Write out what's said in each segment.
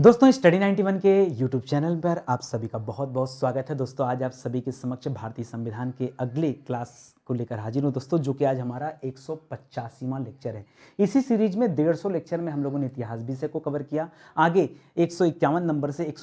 दोस्तों स्टडी 91 के YouTube channel पर आप सभी का बहुत बहुत स्वागत है दोस्तों आज आप सभी के समक्ष भारतीय संविधान के अगले क्लास को लेकर हाजिर हूँ दोस्तों जो कि आज हमारा एक सौ लेक्चर है इसी सीरीज में 150 लेक्चर में हम लोगों ने इतिहास विषय को कवर किया आगे एक नंबर से एक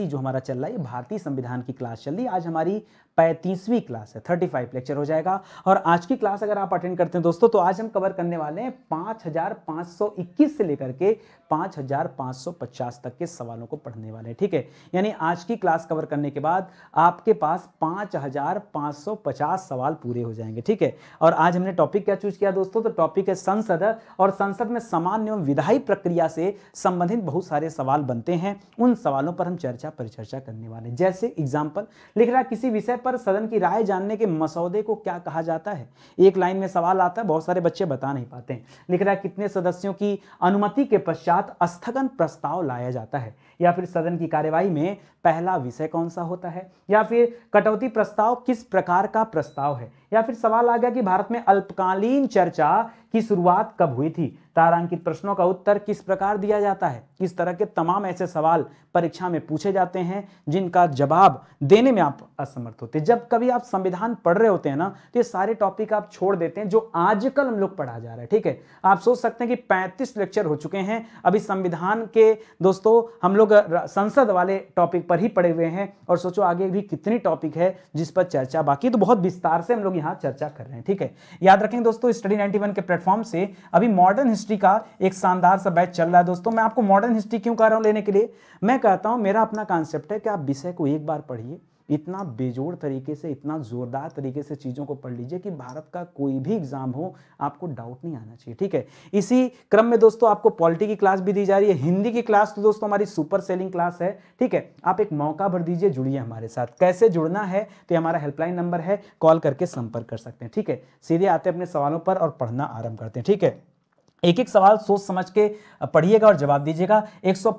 जो हमारा चल रहा है भारतीय संविधान की क्लास चल रही आज हमारी पैंतीसवीं क्लास है थर्टी फाइव लेक्चर हो जाएगा और आज की क्लास अगर आप अटेंड करते हैं दोस्तों तो आज हम कवर करने वाले हैं पाँच हजार पाँच सौ इक्कीस से लेकर के पाँच हजार पाँच सौ पचास तक के सवालों को पढ़ने वाले हैं ठीक है यानी आज की क्लास कवर करने के बाद आपके पास पाँच हजार पाँच सौ पचास सवाल पूरे हो जाएंगे ठीक है और आज हमने टॉपिक क्या चूज किया दोस्तों तो टॉपिक है संसद और संसद में सामान्य एवं विधायी प्रक्रिया से संबंधित बहुत सारे सवाल बनते हैं उन सवालों पर हम चर्चा परिचर्चा करने वाले जैसे एग्जाम्पल लिख रहा किसी विषय पर सदन की राय जानने के मसौदे को क्या कहा जाता है एक लाइन में सवाल आता है बहुत सारे बच्चे बता नहीं पाते हैं लिख रहा है कितने सदस्यों की अनुमति के पश्चात स्थगन प्रस्ताव लाया जाता है या फिर सदन की कार्यवाही में पहला विषय कौन सा होता है या फिर कटौती प्रस्ताव किस प्रकार का प्रस्ताव है या फिर सवाल आ गया कि भारत में अल्पकालीन चर्चा की शुरुआत कब हुई थी तारांकित प्रश्नों का उत्तर किस प्रकार दिया जाता है इस तरह के तमाम ऐसे सवाल परीक्षा में पूछे जाते हैं जिनका जवाब देने में आप असमर्थ होते हैं जब कभी आप संविधान पढ़ रहे होते हैं ना तो ये सारे टॉपिक आप छोड़ देते हैं जो आजकल हम लोग पढ़ा जा रहा है ठीक है आप सोच सकते हैं कि पैंतीस लेक्चर हो चुके हैं अभी संविधान के दोस्तों हम लोग संसद वाले टॉपिक पर ही पढ़े हुए हैं और सोचो आगे भी कितनी टॉपिक है जिस पर चर्चा बाकी तो बहुत विस्तार से हम लोग यहाँ चर्चा कर रहे हैं ठीक है याद रखेंगे दोस्तों स्टडी नाइनटी के प्लेटफॉर्म से अभी मॉडर्न हिस्ट्री का एक शानदार सा बैच चल रहा है दोस्तों मैं आपको मॉडर्न हिस्ट्री क्यों कह रहा हूँ लेने के लिए मैं कहता हूँ मेरा अपना कॉन्सेप्ट है कि आप विषय को एक बार पढ़िए इतना बेजोड़ तरीके से इतना ज़ोरदार तरीके से चीज़ों को पढ़ लीजिए कि भारत का कोई भी एग्ज़ाम हो आपको डाउट नहीं आना चाहिए ठीक है इसी क्रम में दोस्तों आपको पॉलिटी की क्लास भी दी जा रही है हिंदी की क्लास तो दोस्तों हमारी सुपर सेलिंग क्लास है ठीक है आप एक मौका भर दीजिए जुड़िए हमारे साथ कैसे जुड़ना है तो हमारा हेल्पलाइन नंबर है कॉल करके संपर्क कर सकते हैं ठीक है सीधे आते अपने सवालों पर और पढ़ना आरंभ करते हैं ठीक है एक एक सवाल सोच समझ के पढ़िएगा और जवाब दीजिएगा एक सौ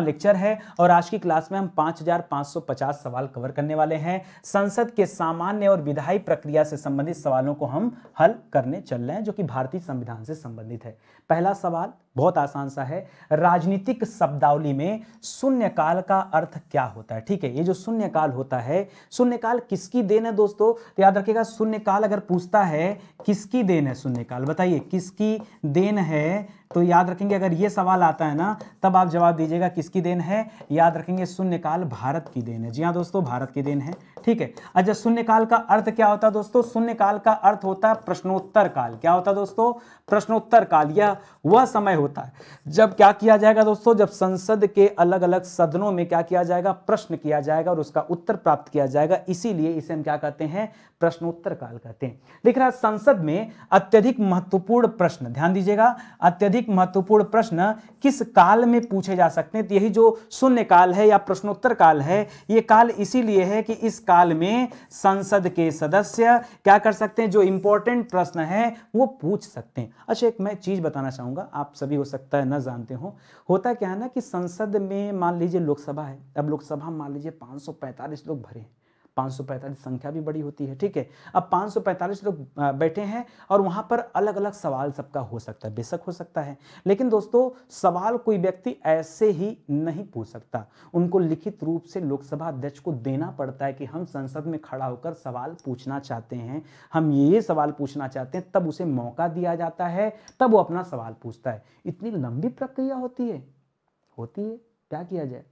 लेक्चर है और आज की क्लास में हम 5,550 सवाल कवर करने वाले हैं संसद के सामान्य और विधायी प्रक्रिया से संबंधित सवालों को हम हल करने चल रहे हैं जो कि भारतीय संविधान से संबंधित है पहला सवाल बहुत आसान सा है राजनीतिक शब्दावली में शून्यकाल का अर्थ क्या होता है ठीक है ये जो शून्यकाल होता है शून्यकाल किसकी देन है दोस्तों तो याद रखिएगा शून्यकाल अगर पूछता है किसकी देन है शून्यकाल बताइए किसकी देन है तो याद रखेंगे अगर ये सवाल आता है ना तब आप जवाब दीजिएगा किसकी देन है याद रखेंगे शून्यकाल भारत की देन है जी हाँ दोस्तों भारत की देन है ठीक है अच्छा शून्यकाल का अर्थ क्या होता है दोस्तों शून्यकाल का अर्थ होता है प्रश्नोत्तर काल क्या होता है दोस्तों प्रश्नोत्तर काल यह वह समय होता है जब क्या किया जाएगा दोस्तों जब संसद के अलग अलग सदनों में क्या किया जाएगा प्रश्न किया जाएगा और उसका उत्तर प्राप्त किया जाएगा इसीलिए इसे हम क्या कहते हैं प्रश्नोत्तर काल कहते हैं देख रहा संसद में अत्यधिक महत्वपूर्ण प्रश्न ध्यान दीजिएगा अत्यधिक एक महत्वपूर्ण प्रश्न किस काल में पूछे जा सकते हैं तो यही जो शून्य काल है या प्रश्नोत्तर काल है ये काल इसीलिए है कि इस काल में संसद के सदस्य क्या कर सकते हैं जो इंपॉर्टेंट प्रश्न है वो पूछ सकते हैं अच्छा एक मैं चीज़ बताना चाहूंगा आप सभी हो सकता है न जानते हो होता क्या है ना कि संसद में मान लीजिए लोकसभा है अब लोकसभा मान लीजिए पांच लोग भरे हैं 545 संख्या भी बड़ी होती है ठीक है अब 545 लोग बैठे हैं और वहां पर अलग अलग सवाल सबका हो सकता है बेशक हो सकता है लेकिन दोस्तों सवाल कोई व्यक्ति ऐसे ही नहीं पूछ सकता उनको लिखित रूप से लोकसभा अध्यक्ष को देना पड़ता है कि हम संसद में खड़ा होकर सवाल पूछना चाहते हैं हम ये सवाल पूछना चाहते हैं तब उसे मौका दिया जाता है तब वो अपना सवाल पूछता है इतनी लंबी प्रक्रिया होती है होती है क्या किया जाए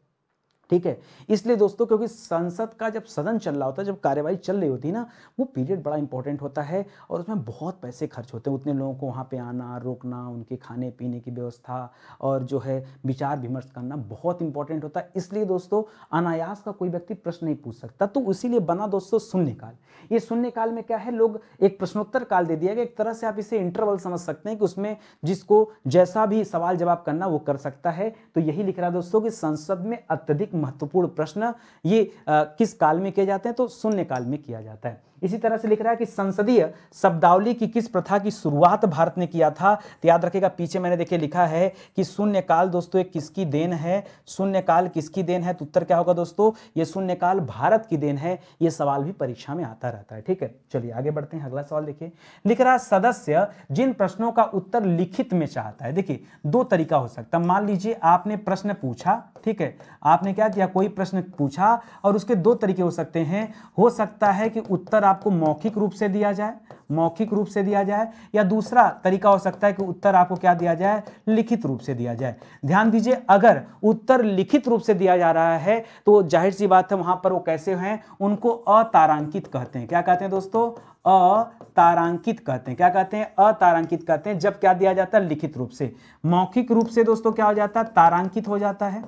ठीक है इसलिए दोस्तों क्योंकि संसद का जब सदन चल रहा होता है जब कार्यवाही चल रही होती है ना वो पीरियड बड़ा इंपॉर्टेंट होता है और उसमें बहुत पैसे खर्च होते हैं उतने लोगों को वहाँ पे आना रोकना उनके खाने पीने की व्यवस्था और जो है विचार विमर्श करना बहुत इंपॉर्टेंट होता है इसलिए दोस्तों अनायास का कोई व्यक्ति प्रश्न नहीं पूछ सकता तो इसीलिए बना दोस्तों शून्यकाल ये शून्यकाल में क्या है लोग एक प्रश्नोत्तर काल दे दिया गया एक तरह से आप इसे इंटरवल समझ सकते हैं कि उसमें जिसको जैसा भी सवाल जवाब करना वो कर सकता है तो यही लिख रहा है दोस्तों कि संसद में अत्यधिक महत्वपूर्ण प्रश्न ये आ, किस काल में किए जाते हैं तो शून्य काल में किया जाता है इसी तरह से लिख रहा है कि संसदीय शब्दावली की किस प्रथा की शुरुआत भारत ने किया था तो याद रखेगा पीछे मैंने देखिए लिखा है कि शून्यकाल दोस्तों एक किसकी देन है शून्यकाल किसकी देन है तो उत्तर क्या होगा दोस्तों ये शून्यकाल भारत की देन है ये सवाल भी परीक्षा में आता रहता है ठीक है चलिए आगे बढ़ते हैं अगला सवाल देखिए लिख रहा है सदस्य जिन प्रश्नों का उत्तर लिखित में चाहता है देखिए दो तरीका हो सकता है मान लीजिए आपने प्रश्न पूछा ठीक है आपने क्या पुस्तक या कोई प्रश्न पूछा और उसके दो तरीके हो सकते हैं हो सकता है कि उत्तर आपको मौखिक रूप से दिया जाए मौखिक रूप से दिया जाए या दूसरा तरीका हो सकता है कि उत्तर आपको क्या दिया जाए लिखित रूप से दिया जाए ध्यान दीजिए अगर उत्तर लिखित रूप से दिया जा रहा है तो जाहिर सी बात है वहां पर वो कैसे हैं उनको अतारांकित कहते हैं क्या कहते हैं दोस्तों अतारांकित कहते हैं क्या कहते हैं अतारांकित कहते हैं जब क्या दिया जाता है लिखित रूप से मौखिक रूप से दोस्तों क्या हो जाता है तारांकित हो जाता है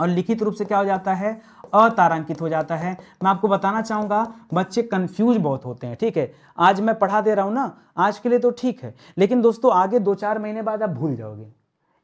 और लिखित रूप से क्या हो जाता है अतारांकित हो जाता है मैं आपको बताना चाहूँगा बच्चे कन्फ्यूज बहुत होते हैं ठीक है आज मैं पढ़ा दे रहा हूँ ना आज के लिए तो ठीक है लेकिन दोस्तों आगे दो चार महीने बाद आप भूल जाओगे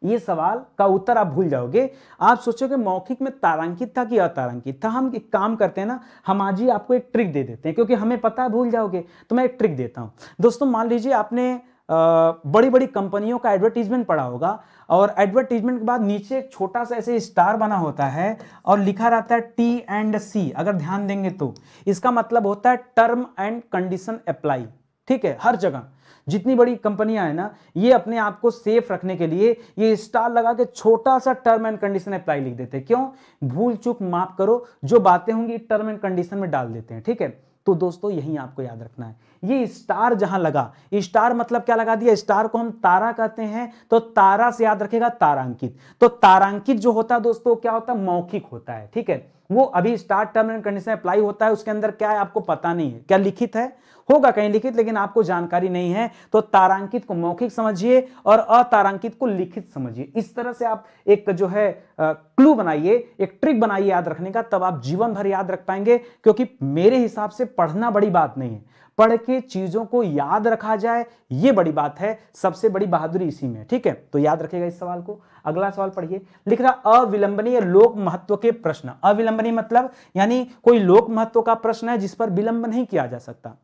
ये सवाल का उत्तर आप भूल जाओगे आप सोचोगे मौखिक में तारांकित था कि अतारांकित था हम एक काम करते हैं ना हम आज ही आपको एक ट्रिक दे देते हैं क्योंकि हमें पता है भूल जाओगे तो मैं एक ट्रिक देता हूँ दोस्तों मान लीजिए आपने बड़ी बड़ी कंपनियों का एडवर्टीजमेंट पड़ा होगा और एडवर्टीजमेंट के बाद नीचे एक छोटा सा ऐसे स्टार बना होता है और लिखा रहता है टी एंड सी अगर ध्यान देंगे तो इसका मतलब होता है टर्म एंड कंडीशन अप्लाई ठीक है हर जगह जितनी बड़ी कंपनियां हैं ना ये अपने आप को सेफ रखने के लिए ये स्टार लगा के छोटा सा टर्म एंड कंडीशन अप्लाई लिख देते हैं क्यों भूल चूक माफ करो जो बातें होंगी टर्म एंड कंडीशन में डाल देते हैं ठीक है तो दोस्तों यही आपको याद रखना है ये स्टार जहां लगा स्टार मतलब क्या लगा दिया स्टार को हम तारा कहते हैं तो तारा से याद रखेगा तारांकित तो तारांकित जो होता है दोस्तों क्या होता है मौखिक होता है ठीक है वो अभी start term and condition apply होता है उसके अंदर क्या है आपको पता नहीं है क्या लिखित है होगा कहीं लिखित लेकिन आपको जानकारी नहीं है तो तारांकित को मौखिक समझिए और अतारांकित को लिखित समझिए इस तरह से आप एक जो है क्लू बनाइए एक ट्रिक बनाइए याद रखने का तब आप जीवन भर याद रख पाएंगे क्योंकि मेरे हिसाब से पढ़ना बड़ी बात नहीं है पढ़ के चीजों को याद रखा जाए ये बड़ी बात है सबसे बड़ी बहादुरी इसी में ठीक है तो याद रखेगा इस सवाल को अगला सवाल पढ़िए लिख रहा अविलंबनीय लोक महत्व के प्रश्न अविलंबनीय मतलब यानी कोई लोक महत्व का प्रश्न है जिस पर विलंब नहीं किया जा सकता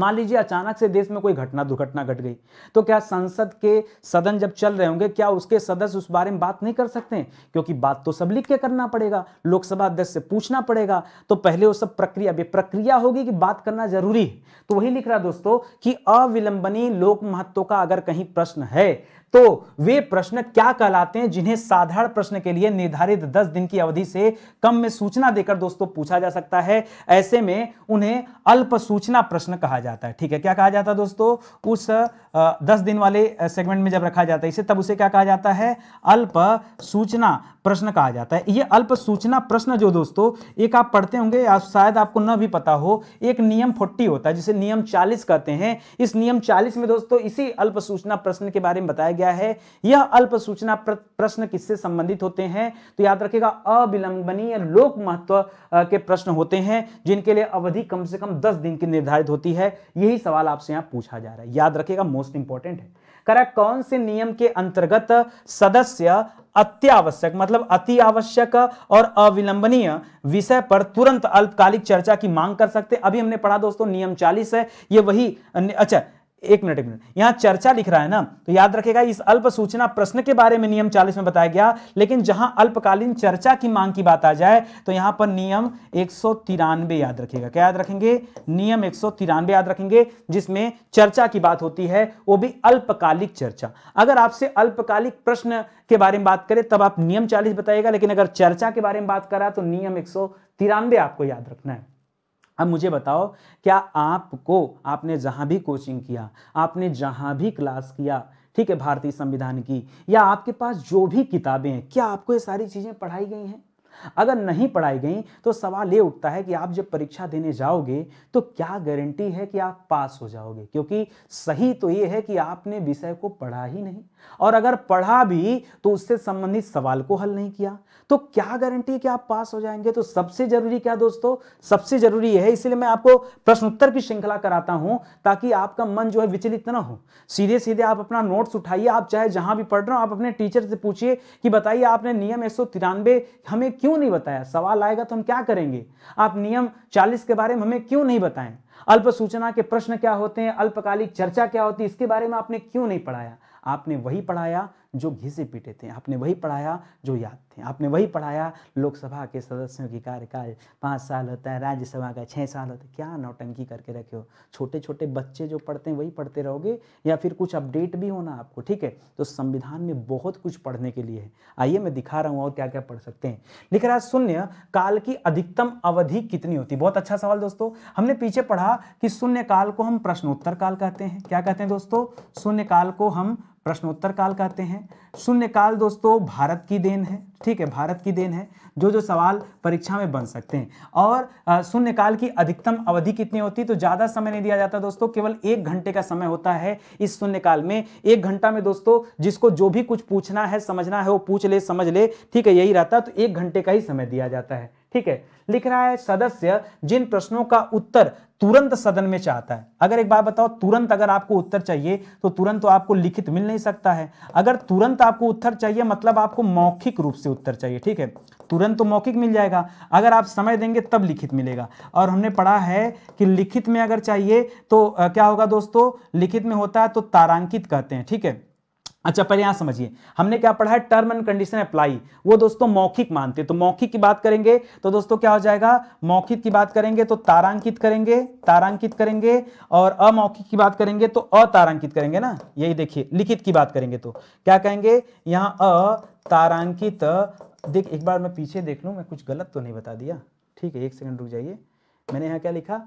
मान लीजिए अचानक से देश में कोई घटना दुर्घटना घट गई तो क्या संसद के सदन जब चल रहे होंगे क्या उसके सदस्य उस बारे में बात नहीं कर सकते हैं क्योंकि बात तो सब लिख के करना पड़ेगा लोकसभा अध्यक्ष से पूछना पड़ेगा तो पहले वो सब प्रक्रिया भी प्रक्रिया होगी कि बात करना जरूरी है तो वही लिख रहा दोस्तों कि अविलंबनी लोक महत्व का अगर कहीं प्रश्न है तो वे प्रश्न क्या कहलाते हैं जिन्हें साधारण प्रश्न के लिए निर्धारित 10 दिन की अवधि से कम में सूचना देकर दोस्तों पूछा जा सकता है ऐसे में उन्हें अल्प सूचना प्रश्न कहा जाता है ठीक है क्या कहा जाता है दोस्तों उस दस दिन वाले सेगमेंट में जब रखा जाता है इसे तब उसे क्या कहा जाता है अल्प सूचना प्रश्न कहा जाता है ये अल्प सूचना प्रश्न जो दोस्तों एक आप पढ़ते होंगे या शायद आपको न भी पता हो एक नियम फोर्टी होता है जिसे नियम चालीस कहते हैं इस नियम चालीस में दोस्तों इसी अल्प सूचना प्रश्न के बारे में बताया गया गया है यह अल्प सूचना प्रश्न किससे संबंधित होते हैं तो याद रखेगा अविलंबनीय लोक महत्व के प्रश्न होते हैं जिनके लिए अवधि कम से कम दस दिन की निर्धारित होती है यही सवाल आपसे यहाँ पूछा जा रहा है याद रखेगा मोस्ट इंपॉर्टेंट है करा कौन से नियम के अंतर्गत सदस्य अत्यावश्यक मतलब अति आवश्यक और अविलंबनीय विषय पर तुरंत अल्पकालिक चर्चा की मांग कर सकते अभी हमने पढ़ा दोस्तों नियम चालीस है ये वही अच्छा एक मिनट एक मिनट यहां चर्चा लिख रहा है ना तो याद रखेगा इस अल्प सूचना प्रश्न के बारे में नियम 40 में बताया गया लेकिन जहां अल्पकालीन चर्चा की मांग की बात आ जाए तो यहां पर नियम एक याद रखेगा क्या याद रखेंगे नियम एक याद रखेंगे जिसमें चर्चा की बात होती है वो भी अल्पकालिक चर्चा अगर आपसे अल्पकालिक प्रश्न के बारे में बात करें तब आप नियम चालीस बताइएगा लेकिन अगर चर्चा के बारे में बात करा तो नियम एक आपको याद रखना है अब मुझे बताओ क्या आपको आपने जहाँ भी कोचिंग किया आपने जहाँ भी क्लास किया ठीक है भारतीय संविधान की या आपके पास जो भी किताबें हैं क्या आपको ये सारी चीज़ें पढ़ाई गई हैं अगर नहीं पढ़ाई गई तो सवाल ये उठता है कि आप जब परीक्षा देने जाओगे तो क्या गारंटी है कि आप पास हो जाओगे क्योंकि सही तो ये है कि आपने विषय को पढ़ा ही नहीं और अगर पढ़ा भी तो उससे संबंधित सवाल को हल नहीं किया तो क्या गारंटी है कि आप पास हो जाएंगे तो सबसे जरूरी क्या दोस्तों सबसे जरूरी है इसलिए मैं आपको प्रश्नोत्तर की श्रृंखला कराता हूं ताकि आपका मन जो है विचलित ना हो सीधे सीधे आप अपना नोट्स उठाइए आप चाहे जहां भी पढ़ रहे हो आप अपने टीचर से पूछिए कि बताइए आपने नियम एक हमें क्यों क्यों नहीं बताया सवाल आएगा तो हम क्या करेंगे आप नियम 40 के बारे में हमें क्यों नहीं बताएं अल्प सूचना के प्रश्न क्या होते हैं अल्पकालिक चर्चा क्या होती है इसके बारे में आपने क्यों नहीं पढ़ाया आपने वही पढ़ाया जो घिसे पीटे थे आपने वही पढ़ाया जो याद थे आपने वही पढ़ाया लोकसभा के सदस्यों की कार्यकाल पाँच साल होता है राज्यसभा का छः साल होता है क्या नौटंकी करके रखे हो छोटे छोटे बच्चे जो पढ़ते हैं वही पढ़ते रहोगे या फिर कुछ अपडेट भी होना आपको ठीक है तो संविधान में बहुत कुछ पढ़ने के लिए है आइए मैं दिखा रहा हूँ और क्या क्या पढ़ सकते हैं लिख रहा है शून्य काल की अधिकतम अवधि कितनी होती बहुत अच्छा सवाल दोस्तों हमने पीछे पढ़ा कि शून्य काल को हम प्रश्नोत्तर काल कहते हैं क्या कहते हैं दोस्तों शून्य काल को हम प्रश्नोत्तर काल कहते हैं शून्य काल दोस्तों भारत की देन है ठीक है भारत की देन है जो जो सवाल परीक्षा में बन सकते हैं और शून्य काल की अधिकतम अवधि कितनी होती तो ज़्यादा समय नहीं दिया जाता दोस्तों केवल एक घंटे का समय होता है इस शून्य काल में एक घंटा में दोस्तों जिसको जो भी कुछ पूछना है समझना है वो पूछ ले समझ ले ठीक है यही रहता है तो एक घंटे का ही समय दिया जाता है ठीक है लिख रहा है सदस्य जिन प्रश्नों का उत्तर तुरंत सदन में चाहता है अगर एक बात बताओ तुरंत अगर आपको उत्तर चाहिए तो तुरंत तो आपको लिखित मिल नहीं सकता है अगर तुरंत आपको उत्तर चाहिए मतलब आपको मौखिक रूप से उत्तर चाहिए ठीक है तुरंत तो मौखिक मिल जाएगा अगर आप समय देंगे तब लिखित मिलेगा और हमने पढ़ा है कि लिखित में अगर चाहिए तो क्या होगा दोस्तों लिखित में होता है तो तारांकित कहते हैं ठीक है अच्छा पहले यहां समझिए हमने क्या पढ़ा है टर्म एंड कंडीशन अप्लाई वो दोस्तों मौखिक मानते तो मौखिक की बात करेंगे तो दोस्तों क्या हो जाएगा मौखिक की बात करेंगे तो तारांकित करेंगे तारांकित करेंगे और अमौखिक की बात करेंगे तो अतारांकित करेंगे ना यही देखिए लिखित की बात करेंगे तो क्या कहेंगे यहाँ अ तारांकित देख एक बार मैं पीछे देख लू मैं कुछ गलत तो नहीं बता दिया ठीक है एक सेकंड रुक जाइए मैंने यहाँ क्या लिखा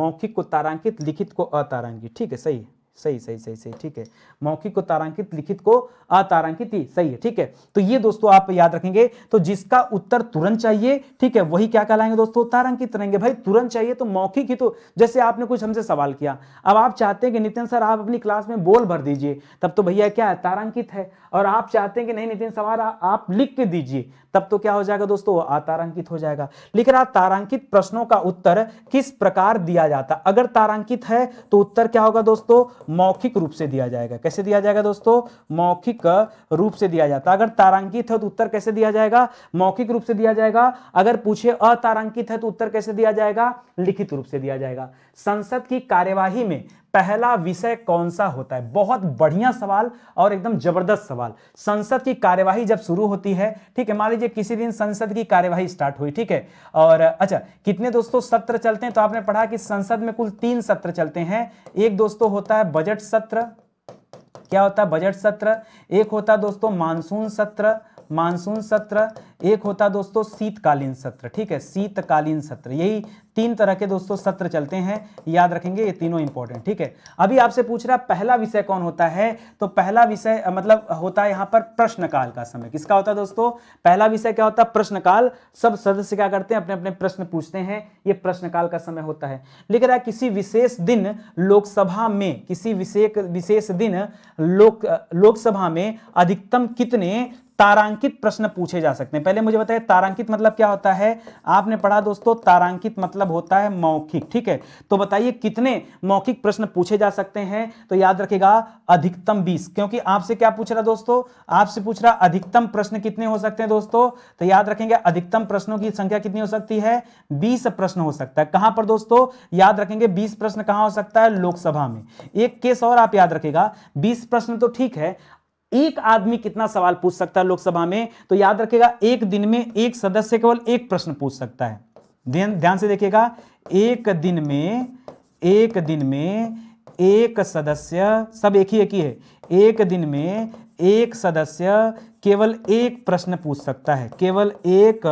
मौखिक को तारांकित लिखित को अतारांकित ठीक है सही है सही सही सही सही ठीक है मौखिक को तारांकित लिखित को अतारांकित ही सही है ठीक है तो ये दोस्तों आप याद रखेंगे तो जिसका उत्तर तुरंत चाहिए ठीक है वही क्या कहलाएंगे दोस्तों तारांकित रहेंगे भाई तुरंत चाहिए तो मौखिक ही तो जैसे आपने कुछ हमसे सवाल किया अब आप चाहते हैं कि नितिन सर आप अपनी क्लास में बोल भर दीजिए तब तो भैया क्या है तारांकित है और आप चाहते हैं कि नहीं नितिन सवाल आप लिख के दीजिए तब तो क्या हो जाएगा दोस्तों अतारांकित हो जाएगा लेकिन आप तारांकित प्रश्नों का उत्तर किस प्रकार दिया जाता अगर तारांकित है तो उत्तर क्या होगा दोस्तों मौखिक रूप से दिया जाएगा कैसे दिया जाएगा दोस्तों मौखिक रूप से दिया जाता है अगर तारांकित है तो उत्तर कैसे दिया जाएगा मौखिक रूप से दिया जाएगा अगर पूछे अतारांकित है तो उत्तर कैसे दिया जाएगा लिखित रूप से दिया जाएगा संसद की कार्यवाही में पहला विषय कौन सा होता है बहुत बढ़िया सवाल और एकदम जबरदस्त सवाल संसद की कार्यवाही जब शुरू होती है ठीक है मान लीजिए किसी दिन संसद की कार्यवाही स्टार्ट हुई ठीक है और अच्छा कितने दोस्तों सत्र चलते हैं तो आपने पढ़ा कि संसद में कुल तीन सत्र चलते हैं एक दोस्तों होता है बजट सत्र क्या होता है बजट सत्र एक होता है दोस्तों मानसून सत्र मानसून सत्र एक होता दोस्तों शीतकालीन सत्र ठीक है शीतकालीन सत्र यही तीन तरह के दोस्तों सत्र चलते हैं याद रखेंगे ये तीनों इंपॉर्टेंट ठीक है अभी आपसे पूछ रहा पहला विषय कौन होता है तो पहला विषय मतलब होता है यहां पर प्रश्नकाल का समय किसका होता है दोस्तों पहला विषय क्या होता है प्रश्नकाल सब सदस्य क्या करते हैं अपने अपने प्रश्न पूछते हैं ये प्रश्नकाल का समय होता है लिख रहा है किसी विशेष दिन लोकसभा में किसी विशेष विशेष दिन लोक लोकसभा में अधिकतम कितने तारांकित प्रश्न पूछे जा सकते हैं पहले मुझे बताइए तारांकित मतलब क्या होता है आपने पढ़ा दोस्तों तारांकित मतलब होता है मौखिक ठीक है तो बताइए कितने मौखिक प्रश्न पूछे जा सकते हैं तो याद रखेगा अधिकतम बीस क्योंकि आपसे क्या पूछ रहा दोस्तों आपसे पूछ रहा अधिकतम प्रश्न कितने हो सकते हैं दोस्तों तो याद रखेंगे अधिकतम प्रश्नों की संख्या कितनी हो सकती है बीस प्रश्न हो सकता है कहां पर दोस्तों याद रखेंगे बीस प्रश्न कहां हो सकता है लोकसभा में एक केस और आप याद रखेगा बीस प्रश्न तो ठीक है एक आदमी कितना सवाल पूछ सकता है लोकसभा में तो याद रखेगा एक दिन में एक सदस्य केवल एक प्रश्न पूछ सकता है ध्यान से देखिएगा एक दिन में एक दिन में एक सदस्य सब एक ही एक ही है एक दिन में एक सदस्य केवल एक प्रश्न पूछ सकता है केवल एक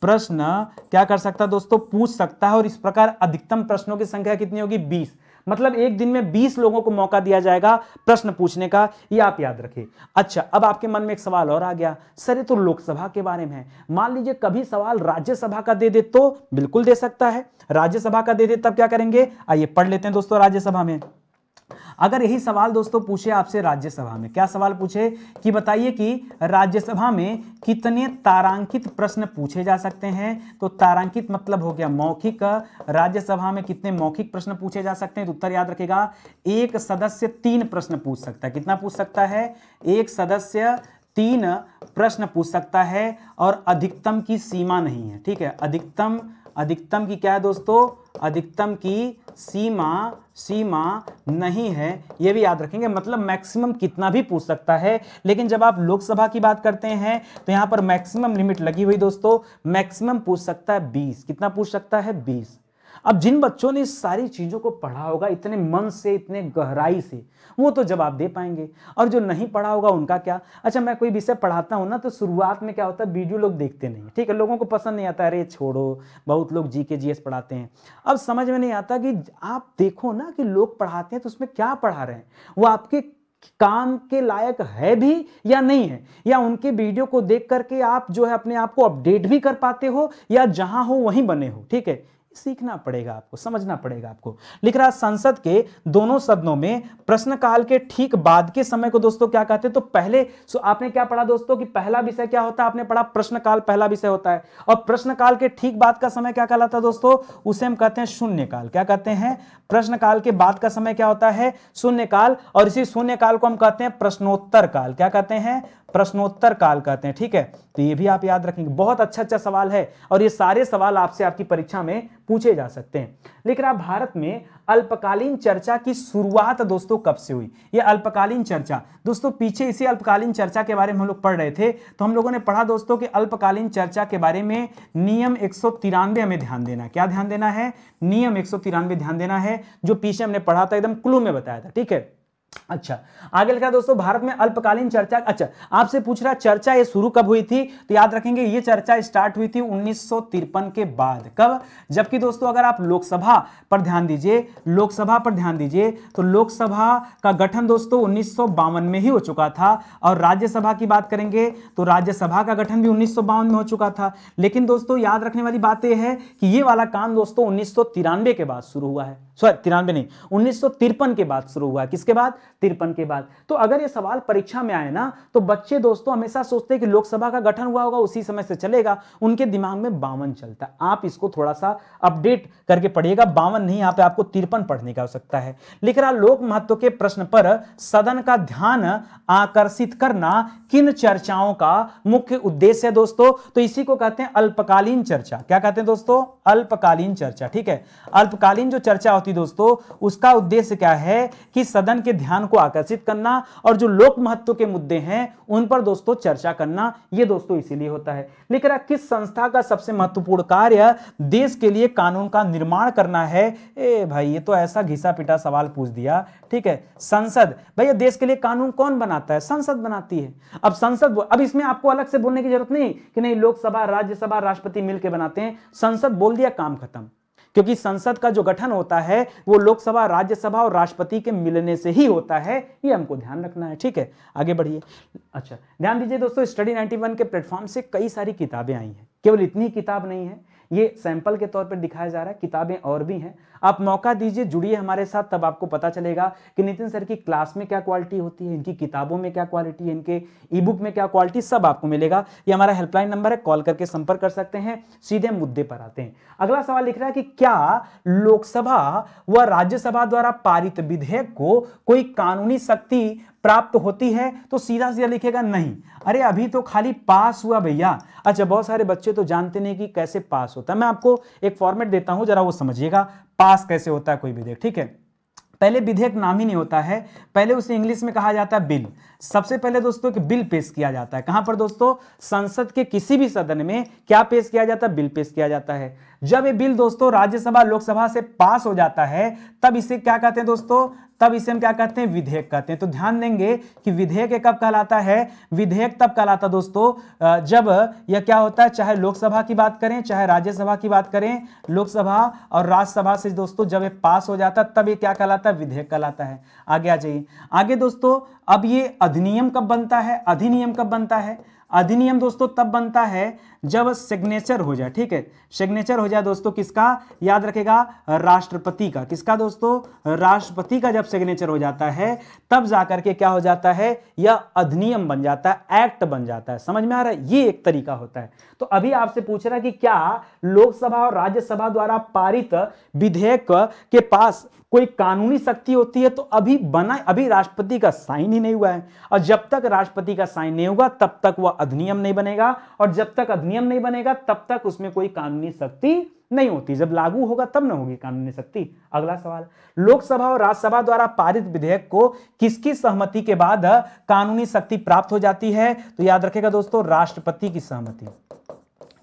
प्रश्न क्या कर सकता है दोस्तों पूछ सकता है और इस प्रकार अधिकतम प्रश्नों की संख्या कितनी होगी बीस मतलब एक दिन में बीस लोगों को मौका दिया जाएगा प्रश्न पूछने का ये आप याद रखें अच्छा अब आपके मन में एक सवाल और आ गया सर ये तो लोकसभा के बारे में मान लीजिए कभी सवाल राज्यसभा का दे दे तो बिल्कुल दे सकता है राज्यसभा का दे दे तब क्या करेंगे आइए पढ़ लेते हैं दोस्तों राज्यसभा में अगर यही सवाल दोस्तों पूछे आपसे राज्यसभा में क्या सवाल पूछे कि बताइए कि राज्यसभा में कितने तारांकित प्रश्न पूछे जा सकते हैं तो तारांकित मतलब हो गया मौखिक राज्यसभा में कितने मौखिक प्रश्न पूछे जा सकते हैं तो उत्तर याद रखेगा एक सदस्य तीन प्रश्न पूछ सकता है कितना पूछ सकता है एक सदस्य तीन प्रश्न पूछ सकता है और अधिकतम की सीमा नहीं है ठीक है अधिकतम अधिकतम की क्या है दोस्तों अधिकतम की सीमा सीमा नहीं है ये भी याद रखेंगे मतलब मैक्सिमम कितना भी पूछ सकता है लेकिन जब आप लोकसभा की बात करते हैं तो यहाँ पर मैक्सिमम लिमिट लगी हुई दोस्तों मैक्सिमम पूछ सकता है बीस कितना पूछ सकता है बीस अब जिन बच्चों ने सारी चीज़ों को पढ़ा होगा इतने मन से इतने गहराई से वो तो जवाब दे पाएंगे और जो नहीं पढ़ा होगा उनका क्या अच्छा मैं कोई विषय पढ़ाता हूँ ना तो शुरुआत में क्या होता है वीडियो लोग देखते नहीं ठीक है लोगों को पसंद नहीं आता अरे छोड़ो बहुत लोग जी के पढ़ाते हैं अब समझ में नहीं आता कि आप देखो ना कि लोग पढ़ाते हैं तो उसमें क्या पढ़ा रहे हैं वो आपके काम के लायक है भी या नहीं है या उनके वीडियो को देख करके आप जो है अपने आप को अपडेट भी कर पाते हो या जहां हो वहीं बने हो ठीक है सीखना पड़ेगा आपको समझना पड़ेगा आपको लिख रहा संसद के दोनों सदनों में प्रश्नकाल के ठीक बाद के समय को दोस्तों क्या कहते हैं तो पहले सो आपने क्या पढ़ा दोस्तों कि पहला विषय क्या होता है आपने पढ़ा प्रश्नकाल पहला विषय होता है और प्रश्नकाल के ठीक बाद का समय क्या कहलाता है दोस्तों उसे हम कहते हैं शून्यकाल क्या कहते हैं प्रश्नकाल के बाद का समय क्या होता है शून्यकाल और इसी शून्यकाल को हम कहते हैं प्रश्नोत्तर काल क्या कहते हैं प्रश्नोत्तर काल कहते हैं ठीक है तो ये भी आप याद रखेंगे बहुत अच्छा अच्छा सवाल है और ये सारे सवाल आपसे आपकी परीक्षा में पूछे जा सकते हैं लेकिन आप भारत में अल्पकालीन चर्चा की शुरुआत दोस्तों कब से हुई ये अल्पकालीन चर्चा दोस्तों पीछे इसी अल्पकालीन चर्चा के बारे में हम लोग पढ़ रहे थे तो हम लोगों ने पढ़ा दोस्तों कि अल्पकालीन चर्चा के बारे में नियम एक हमें ध्यान देना क्या ध्यान देना है नियम एक ध्यान देना है जो पीछे हमने पढ़ा था एकदम क्लू में बताया था ठीक है अच्छा आगे लिखा दोस्तों भारत में अल्पकालीन चर्चा अच्छा आपसे पूछ रहा चर्चा ये शुरू कब हुई थी तो याद रखेंगे ये चर्चा स्टार्ट हुई थी उन्नीस के बाद कब जबकि दोस्तों अगर आप लोकसभा पर ध्यान दीजिए लोकसभा पर ध्यान दीजिए तो लोकसभा का गठन दोस्तों उन्नीस में ही हो चुका था और राज्यसभा की बात करेंगे तो राज्यसभा का गठन भी उन्नीस में हो चुका था लेकिन दोस्तों याद रखने वाली बात यह है कि ये वाला काम दोस्तों उन्नीस के बाद शुरू हुआ है सॉरी तिरानवे नहीं उन्नीस के बाद शुरू हुआ किसके बाद तिरपन के बाद तो अगर ये सवाल परीक्षा में आए ना तो बच्चे दोस्तों हमेशा सोचते हैं कि लोकसभा का गठन हुआ होगा उसी समय से चलेगा उनके दिमाग में बावन चलता है आप इसको थोड़ा सा अपडेट करके पढ़िएगा बावन नहीं यहाँ पे आपको तिरपन पढ़ने का हो सकता है लिख रहा लोक महत्व के प्रश्न पर सदन का ध्यान आकर्षित करना किन चर्चाओं का मुख्य उद्देश्य है दोस्तों तो इसी को कहते हैं अल्पकालीन चर्चा क्या कहते हैं दोस्तों अल्पकालीन चर्चा ठीक है अल्पकालीन जो चर्चा होती की दोस्तों उसका उद्देश्य क्या है कि सदन के ध्यान को आकर्षित करना और जो लोक महत्व के मुद्दे हैं उन पर दोस्तों चर्चा करना यह दोस्तों इसीलिए होता है लेकिन किस संस्था का सबसे महत्वपूर्ण कार्य देश के लिए कानून का निर्माण करना है ए भाई ये तो ऐसा घिसा पिटा सवाल पूछ दिया ठीक है संसद भैया देश के लिए कानून कौन बनाता है संसद बनाती है अब संसद अब इसमें आपको अलग से बोलने की जरूरत नहीं कि नहीं लोकसभा राज्यसभा राष्ट्रपति मिलकर बनाते हैं संसद बोल दिया काम खत्म क्योंकि संसद का जो गठन होता है वो लोकसभा राज्यसभा और राष्ट्रपति के मिलने से ही होता है ये हमको ध्यान रखना है ठीक है आगे बढ़िए अच्छा ध्यान दीजिए दोस्तों स्टडी वन के प्लेटफॉर्म से कई सारी किताबें आई हैं केवल इतनी किताब नहीं है ये सैंपल के तौर पर दिखाया जा रहा है किताबें और भी हैं आप मौका दीजिए जुड़िए हमारे साथ तब आपको पता चलेगा कि नितिन सर की क्लास में क्या क्वालिटी होती है इनकी किताबों में क्या क्वालिटी है इनके ई बुक में क्या क्वालिटी सब आपको मिलेगा ये हमारा हेल्पलाइन नंबर है कॉल करके संपर्क कर सकते हैं सीधे मुद्दे पर आते हैं अगला सवाल लिख रहा है कि क्या लोकसभा व राज्यसभा द्वारा पारित विधेयक को कोई कानूनी शक्ति प्राप्त होती है तो सीधा सीधा लिखेगा नहीं अरे अभी तो खाली पास हुआ भैया अच्छा बहुत सारे बच्चे तो जानते नहीं कि कैसे पास होता है मैं आपको एक फॉर्मेट देता हूं जरा वो समझिएगा पास कैसे होता है कोई विधेयक ठीक है पहले विधेयक नाम ही नहीं होता है पहले उसे इंग्लिश में कहा जाता है बिल सबसे पहले दोस्तों कि बिल पेश किया जाता है कहां पर दोस्तों संसद के किसी भी सदन में क्या पेश किया जाता है बिल पेश किया जाता है जब ये बिल दोस्तों राज्यसभा लोकसभा से पास हो जाता है तब इसे क्या कहते हैं दोस्तों तब इसे हम क्या कहते हैं विधेयक कहते हैं तो ध्यान देंगे कि विधेयक कब कहलाता है विधेयक तब कहलाता दोस्तों जब यह क्या होता है चाहे लोकसभा की बात करें चाहे राज्यसभा की बात करें लोकसभा और राज्यसभा से दोस्तों जब ये पास हो जाता तब ये क्या कहलाता है विधेयक कहलाता है आगे आ जाइए आगे दोस्तों अब ये अधिनियम कब बनता है अधिनियम कब बनता है अधिनियम दोस्तों तब बनता है जब सिग्नेचर हो जाए ठीक है सिग्नेचर हो जाए दोस्तों किसका याद रखेगा राष्ट्रपति का किसका दोस्तों राष्ट्रपति का जब सिग्नेचर हो जाता है तब जाकर के क्या हो जाता है यह अधिनियम बन जाता है एक्ट बन जाता है समझ में आ रहा है ये एक तरीका होता है तो अभी आपसे पूछ रहा कि क्या लोकसभा और राज्यसभा द्वारा पारित विधेयक के पास कोई कानूनी शक्ति होती है तो अभी बना अभी राष्ट्रपति का साइन ही नहीं हुआ है और जब तक राष्ट्रपति का साइन नहीं होगा तब तक वह अधिनियम नहीं बनेगा और जब तक अधिनियम नहीं बनेगा तब तक उसमें कोई कानूनी शक्ति नहीं होती जब लागू होगा तब ना होगी कानूनी शक्ति अगला सवाल लोकसभा और राज्यसभा द्वारा पारित विधेयक को किसकी सहमति के बाद कानूनी शक्ति प्राप्त हो जाती है तो याद रखेगा दोस्तों राष्ट्रपति की सहमति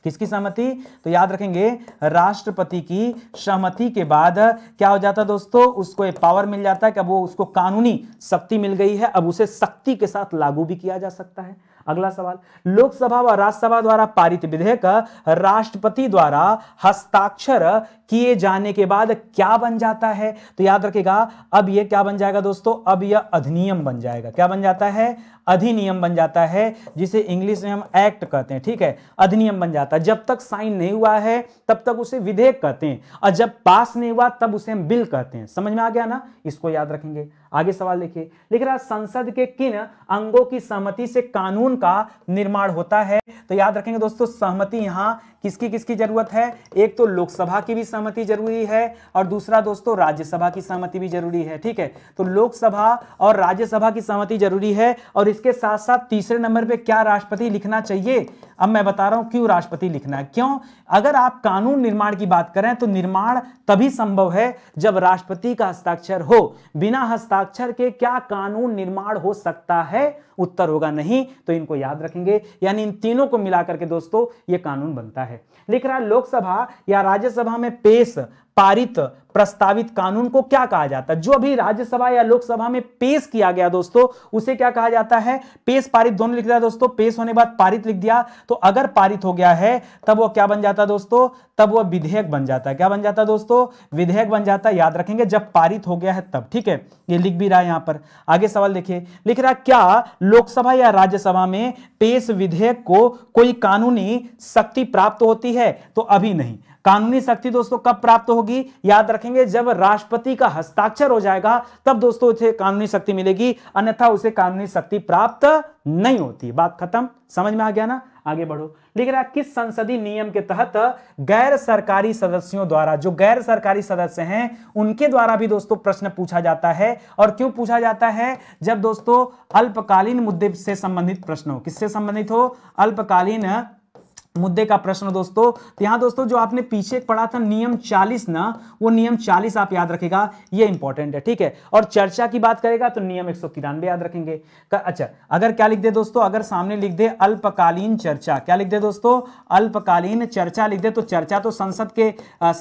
किसकी सहमति तो याद रखेंगे राष्ट्रपति की सहमति के बाद क्या हो जाता है दोस्तों उसको एक पावर मिल जाता है कि अब वो उसको कानूनी शक्ति मिल गई है अब उसे शक्ति के साथ लागू भी किया जा सकता है अगला सवाल लोकसभा व राज्यसभा द्वारा पारित विधेयक राष्ट्रपति द्वारा हस्ताक्षर किए जाने के बाद क्या बन जाता है तो याद रखेगा अब यह क्या बन जाएगा दोस्तों अब यह अधिनियम बन जाएगा क्या बन जाता है अधिनियम बन जाता है जिसे इंग्लिश में हम एक्ट कहते हैं ठीक है अधिनियम बन जाता है जब तक साइन नहीं हुआ है तब तक उसे विधेयक कहते हैं और जब पास नहीं हुआ तब उसे हम बिल कहते हैं समझ में आ गया ना इसको याद रखेंगे आगे सवाल देखिए लिख रहा संसद के किन अंगों की सहमति से कानून का निर्माण होता है तो याद रखेंगे दोस्तों सहमति यहाँ किसकी किसकी जरूरत है एक तो लोकसभा की भी सहमति जरूरी है और दूसरा दोस्तों राज्यसभा की सहमति भी जरूरी है ठीक है तो लोकसभा और राज्यसभा की सहमति जरूरी है और इसके साथ साथ तीसरे नंबर पे क्या राष्ट्रपति लिखना चाहिए अब मैं बता रहा हूं क्यों राष्ट्रपति लिखना है क्यों अगर आप कानून निर्माण की बात करें तो निर्माण तभी संभव है जब राष्ट्रपति का हस्ताक्षर हो बिना हस्ताक्षर हस्ताक्षर के क्या कानून निर्माण हो सकता है उत्तर होगा नहीं तो इनको याद रखेंगे यानी इन तीनों को मिलाकर के दोस्तों ये कानून बनता है लिख रहा लोकसभा या राज्यसभा में पेश पारित प्रस्तावित कानून को क्या कहा जाता है जो अभी राज्यसभा या लोकसभा में पेश किया गया दोस्तों उसे क्या कहा जाता है पेश पारित दोनों लिख दिया दोस्तों पेश होने बाद पारित लिख दिया तो अगर पारित हो गया है तब वह क्या बन जाता दोस्तों तब वह विधेयक बन जाता है क्या बन जाता दोस्तों विधेयक बन जाता याद रखेंगे जब पारित हो गया है तब ठीक है ये लिख भी रहा है यहां पर आगे सवाल देखिए लिख रहा क्या लोकसभा या राज्यसभा में पेश विधेयक को कोई कानूनी शक्ति प्राप्त होती है तो अभी नहीं कानूनी शक्ति दोस्तों कब प्राप्त होगी याद रखेंगे जब राष्ट्रपति का हस्ताक्षर हो जाएगा तब दोस्तों उसे कानूनी शक्ति मिलेगी अन्यथा उसे कानूनी शक्ति प्राप्त नहीं होती बात खत्म समझ में आ गया ना आगे बढ़ो लेकिन किस संसदीय नियम के तहत गैर सरकारी सदस्यों द्वारा जो गैर सरकारी सदस्य हैं उनके द्वारा भी दोस्तों प्रश्न पूछा जाता है और क्यों पूछा जाता है जब दोस्तों अल्पकालीन मुद्दे से संबंधित प्रश्न हो किससे संबंधित हो अल्पकालीन मुद्दे का प्रश्न दोस्तों तो यहां दोस्तों जो आपने पीछे पढ़ा था नियम चालीस ना वो नियम चालीस आप याद रखेगा ये इंपॉर्टेंट है ठीक है और चर्चा की बात करेगा तो नियम एक सौ याद रखेंगे कर, अच्छा अगर क्या लिख दे दोस्तों अगर सामने लिख दे अल्पकालीन चर्चा क्या लिख दे दोस्तों अल्पकालीन चर्चा लिख दे तो चर्चा तो संसद के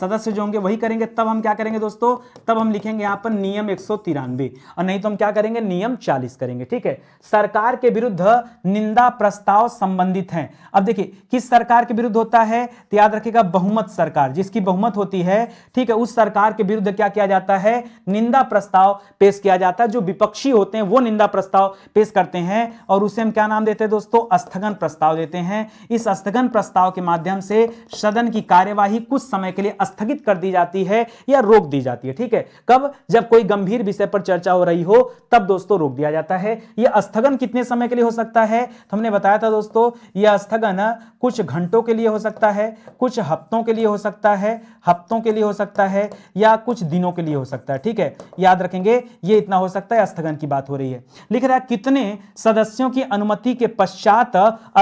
सदस्य जो होंगे वही करेंगे तब हम क्या करेंगे दोस्तों तब हम लिखेंगे यहां पर नियम एक और नहीं तो हम क्या करेंगे नियम चालीस करेंगे ठीक है सरकार के विरुद्ध निंदा प्रस्ताव संबंधित है अब देखिए किस सरकार सरकार के विरुद्ध होता है तो याद रखिएगा बहुमत सरकार जिसकी बहुमत होती है ठीक है उस सरकार के विरुद्ध क्या किया जाता है निंदा प्रस्ताव पेश किया जाता है जो विपक्षी होते हैं वो निंदा प्रस्ताव पेश करते हैं और उसे हम क्या नाम देते हैं दोस्तों स्थगन प्रस्ताव देते हैं इस स्थगन प्रस्ताव के माध्यम से सदन की कार्यवाही कुछ समय के लिए स्थगित कर दी जाती है या रोक दी जाती है ठीक है कब जब कोई गंभीर विषय पर चर्चा हो रही हो तब दोस्तों रोक दिया जाता है यह स्थगन कितने समय के लिए हो सकता है तो हमने बताया था दोस्तों यह स्थगन कुछ घंटों के लिए हो सकता है कुछ हफ्तों के लिए हो सकता है हफ्तों के लिए हो सकता है या कुछ दिनों के लिए हो सकता है ठीक है याद रखेंगे ये इतना हो सकता है स्थगन की बात हो रही है लिख रहा है कितने सदस्यों की अनुमति के पश्चात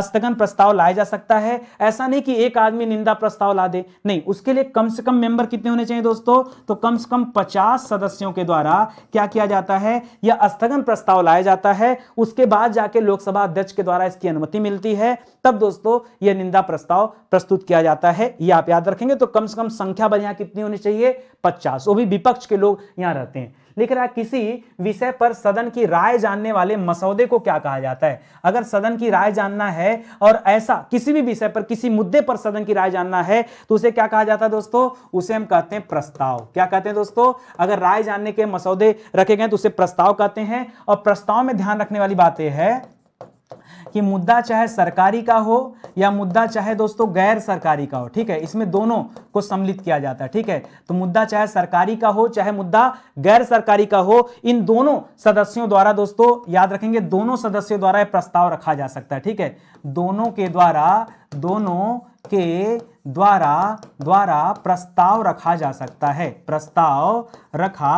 स्थगन प्रस्ताव लाया जा सकता है ऐसा नहीं कि एक आदमी निंदा प्रस्ताव ला दे नहीं उसके लिए कम से कम मेंबर कितने होने चाहिए दोस्तों तो कम से कम पचास सदस्यों के द्वारा क्या किया जाता है यह स्थगन प्रस्ताव लाया जाता है उसके बाद जाके लोकसभा अध्यक्ष के द्वारा इसकी अनुमति मिलती है तब दोस्तों यह निंदा प्रस्ताव प्रस्तुत किया जाता है यह आप याद रखेंगे तो कम से कम संख्या बल बढ़िया कितनी होनी चाहिए पचास वो भी विपक्ष के लोग यहां रहते हैं लिख रहा है किसी विषय पर सदन की राय जानने वाले मसौदे को क्या कहा जाता है अगर सदन की राय जानना है और ऐसा किसी भी विषय पर किसी मुद्दे पर सदन की राय जानना है तो उसे क्या कहा जाता है दोस्तों उसे हम कहते हैं प्रस्ताव क्या कहते हैं दोस्तों अगर राय जानने के मसौदे रखे गए तो उसे प्रस्ताव कहते हैं और प्रस्ताव में ध्यान रखने वाली बात यह है कि मुद्दा चाहे सरकारी का हो या मुद्दा चाहे दोस्तों गैर सरकारी का हो ठीक है इसमें दोनों को सम्मिलित किया जाता है ठीक है तो मुद्दा चाहे सरकारी का हो चाहे मुद्दा गैर सरकारी का हो इन दोनों सदस्यों द्वारा दोस्तों याद रखेंगे दोनों सदस्यों द्वारा प्रस्ताव रखा जा सकता है ठीक है दोनों के द्वारा दोनों के द्वारा द्वारा प्रस्ताव रखा जा सकता है प्रस्ताव रखा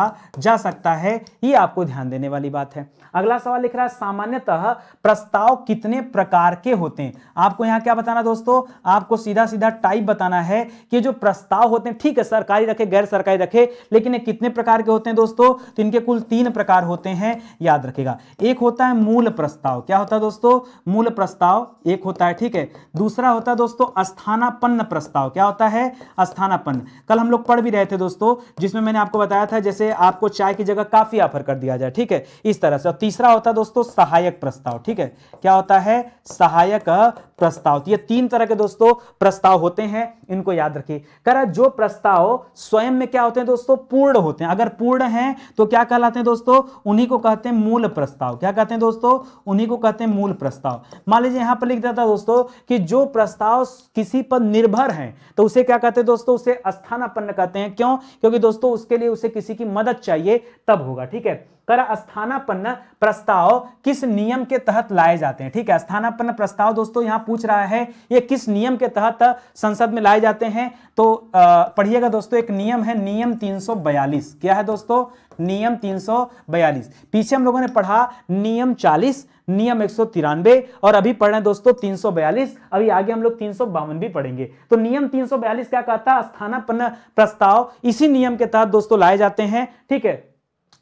जा सकता है ये आपको ध्यान देने वाली बात है अगला सवाल लिख रहा है सामान्यतः प्रस्ताव कितने प्रकार के होते हैं आपको यहां क्या बताना दोस्तों आपको सीधा सीधा टाइप बताना है कि जो प्रस्ताव होते हैं ठीक है सरकारी रखे गैर सरकारी रखे लेकिन ये कितने प्रकार के होते हैं दोस्तों तो इनके कुल तीन प्रकार होते हैं याद रखेगा एक होता है मूल प्रस्ताव क्या होता है दोस्तों मूल प्रस्ताव एक होता है ठीक है दूसरा होता है दोस्तों स्थानापन्न प्रस्ताव क्या होता है स्थानापन्न कल हम लोग पढ़ भी रहे थे दोस्तों जिसमें मैंने आपको बताया था जैसे आपको चाय की जगह काफी ऑफर कर दिया जाए ठीक है इस तरह से तीसरा होता है दोस्तों सहायक प्रस्ताव ठीक है क्या होता है सहायक प्रस्ताव तो ये तीन तरह के दोस्तों प्रस्ताव होते हैं इनको याद रखिए करा जो प्रस्ताव स्वयं में क्या होते हैं दोस्तों पूर्ण होते हैं अगर पूर्ण हैं तो क्या कहलाते हैं दोस्तों उन्हीं को कहते हैं मूल प्रस्ताव क्या कहते हैं दोस्तों उन्हीं को कहते हैं मूल प्रस्ताव मान लीजिए यहां पर लिख देता दोस्तों कि जो प्रस्ताव किसी पर निर्भर है तो उसे क्या कहते हैं दोस्तों उसे स्थानापन्न कहते हैं क्यों क्योंकि दोस्तों उसके लिए उसे किसी की मदद चाहिए तब होगा ठीक है कर स्थानापन्न प्रस्ताव किस नियम के तहत लाए जाते हैं ठीक है स्थानापन्न प्रस्ताव दोस्तों यहां पूछ रहा है ये किस नियम के तहत संसद में लाए जाते हैं तो पढ़िएगा दोस्तों एक नियम है नियम 342 क्या है दोस्तों नियम 342 पीछे हम लोगों ने पढ़ा नियम 40 नियम एक और अभी पढ़ रहे हैं दोस्तों 342 अभी आगे हम लोग तीन भी पढ़ेंगे तो नियम 342 क्या कहता है स्थानापन्न प्रस्ताव इसी नियम के तहत दोस्तों लाए जाते हैं ठीक है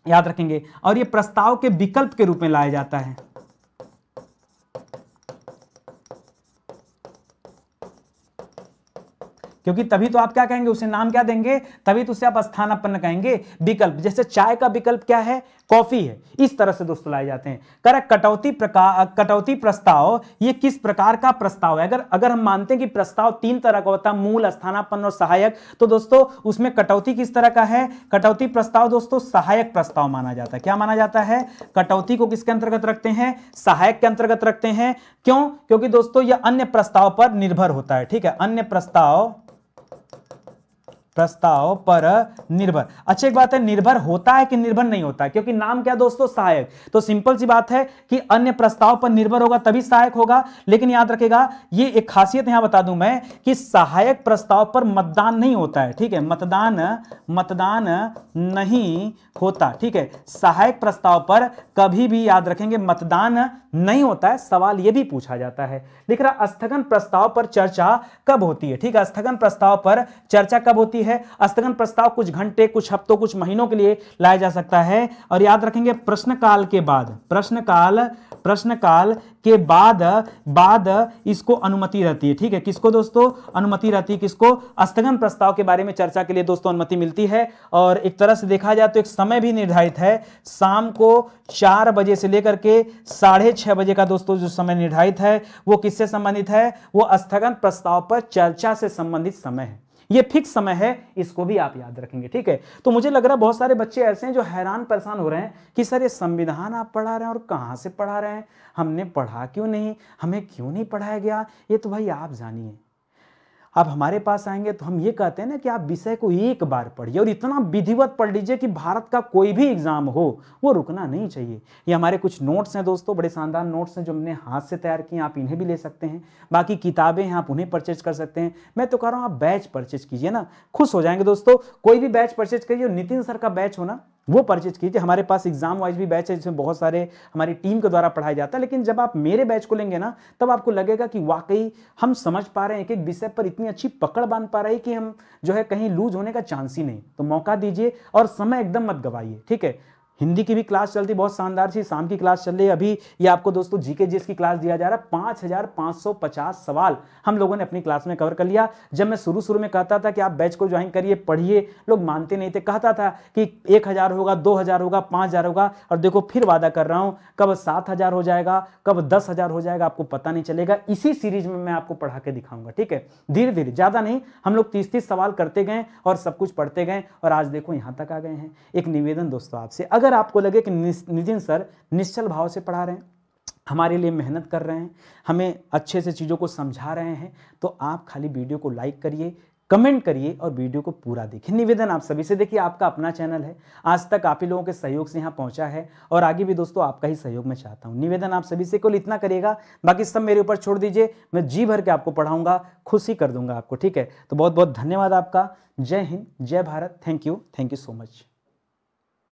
याद रखेंगे और ये प्रस्ताव के विकल्प के रूप में लाया जाता है क्योंकि तभी तो आप क्या कहेंगे उसे नाम क्या देंगे तभी तो उसे आप स्थानापन्न कहेंगे विकल्प जैसे चाय का विकल्प क्या है कॉफी है इस तरह से दोस्तों लाए जाते हैं कर कटौती प्रकार कटौती प्रस्ताव ये किस प्रकार का प्रस्ताव है अगर अगर हम मानते हैं कि प्रस्ताव तीन तरह का होता है मूल स्थानापन और सहायक तो दोस्तों उसमें कटौती किस तरह का है कटौती प्रस्ताव दोस्तों सहायक प्रस्ताव माना जाता है क्या माना जाता है कटौती को किसके अंतर्गत रखते हैं सहायक के अंतर्गत रखते हैं क्यों क्योंकि दोस्तों यह अन्य प्रस्ताव पर निर्भर होता है ठीक है अन्य प्रस्ताव प्रस्ताव पर निर्भर अच्छा एक बात है निर्भर होता है कि निर्भर नहीं होता क्योंकि नाम क्या दोस्तों सहायक तो सिंपल सी बात है कि अन्य प्रस्ताव पर निर्भर होगा तभी सहायक होगा लेकिन याद रखेगा ये एक खासियत यहां बता दूं मैं कि सहायक प्रस्ताव पर मतदान नहीं होता है ठीक है मतदान मतदान नहीं होता ठीक है सहायक प्रस्ताव पर कभी भी याद रखेंगे मतदान नहीं होता है सवाल यह भी पूछा जाता है लिख रहा स्थगन प्रस्ताव पर चर्चा कब होती है ठीक है स्थगन प्रस्ताव पर चर्चा कब होती है है स्थगन प्रस्ताव कुछ घंटे कुछ हफ्तों कुछ महीनों के लिए लाया जा सकता है और याद रखेंगे प्रश्नकाल के बाद प्रश्नकाल प्रश्नकाल के बाद बाद इसको अनुमति रहती है ठीक है किसको दोस्तों अनुमति रहती है किसको स्थगन प्रस्ताव के बारे में चर्चा के लिए दोस्तों अनुमति मिलती है और एक तरह से देखा जाए तो एक समय भी निर्धारित है शाम को चार बजे से लेकर के साढ़े छह बजे का दोस्तों जो समय निर्धारित है वो किससे संबंधित है वो स्थगन प्रस्ताव पर चर्चा से संबंधित समय है ये फिक्स समय है इसको भी आप याद रखेंगे ठीक है तो मुझे लग रहा है बहुत सारे बच्चे ऐसे हैं जो हैरान परेशान हो रहे हैं कि सर ये संविधान आप पढ़ा रहे हैं और कहाँ से पढ़ा रहे हैं हमने पढ़ा क्यों नहीं हमें क्यों नहीं पढ़ाया गया ये तो भाई आप जानिए आप हमारे पास आएंगे तो हम ये कहते हैं ना कि आप विषय को एक बार पढ़िए और इतना विधिवत पढ़ लीजिए कि भारत का कोई भी एग्जाम हो वो रुकना नहीं चाहिए ये हमारे कुछ नोट्स हैं दोस्तों बड़े शानदार नोट्स हैं जो हमने हाथ से तैयार किए आप इन्हें भी ले सकते हैं बाकी किताबें हैं आप उन्हें परचेज कर सकते हैं मैं तो कह रहा हूँ आप बैच परचेज कीजिए ना खुश हो जाएंगे दोस्तों कोई भी बैच परचेज करिए नितिन सर का बैच होना वो परचेज कीजिए हमारे पास एग्जाम वाइज भी बैच है जिसमें बहुत सारे हमारी टीम के द्वारा पढ़ाया जाता है लेकिन जब आप मेरे बैच को लेंगे ना तब आपको लगेगा कि वाकई हम समझ पा रहे हैं एक एक विषय पर इतनी अच्छी पकड़ बांध पा रहे हैं कि हम जो है कहीं लूज होने का चांस ही नहीं तो मौका दीजिए और समय एकदम मत गवाइए ठीक है हिंदी की भी क्लास चलती बहुत शानदार सी शाम की क्लास चल रही है अभी ये आपको दोस्तों जीके जीएस की क्लास दिया जा रहा है पांच हजार पाँच सौ पचास सवाल हम लोगों ने अपनी क्लास में कवर कर लिया जब मैं शुरू शुरू में कहता था कि आप बैच को ज्वाइन करिए पढ़िए लोग मानते नहीं थे कहता था कि एक हजार होगा दो हजार होगा पांच हजार होगा और देखो फिर वादा कर रहा हूँ कब सात हजार हो जाएगा कब दस हजार हो जाएगा आपको पता नहीं चलेगा इसी सीरीज में मैं आपको पढ़ा के दिखाऊंगा ठीक है धीरे धीरे ज़्यादा नहीं हम लोग तीस तीस सवाल करते गए और सब कुछ पढ़ते गए और आज देखो यहाँ तक आ गए हैं एक निवेदन दोस्तों आपसे अगर अगर आपको लगे कि नितिन सर निश्चल भाव से पढ़ा रहे हैं हमारे लिए मेहनत कर रहे हैं हमें अच्छे से चीज़ों को समझा रहे हैं तो आप खाली वीडियो को लाइक करिए कमेंट करिए और वीडियो को पूरा देखिए निवेदन आप सभी से देखिए आपका अपना चैनल है आज तक आप ही लोगों के सहयोग से यहाँ पहुँचा है और आगे भी दोस्तों आपका ही सहयोग मैं चाहता हूँ निवेदन आप सभी से कुल इतना करिएगा बाकी सब मेरे ऊपर छोड़ दीजिए मैं जी भर के आपको पढ़ाऊँगा खुशी कर दूंगा आपको ठीक है तो बहुत बहुत धन्यवाद आपका जय हिंद जय Bharat thank you thank you so much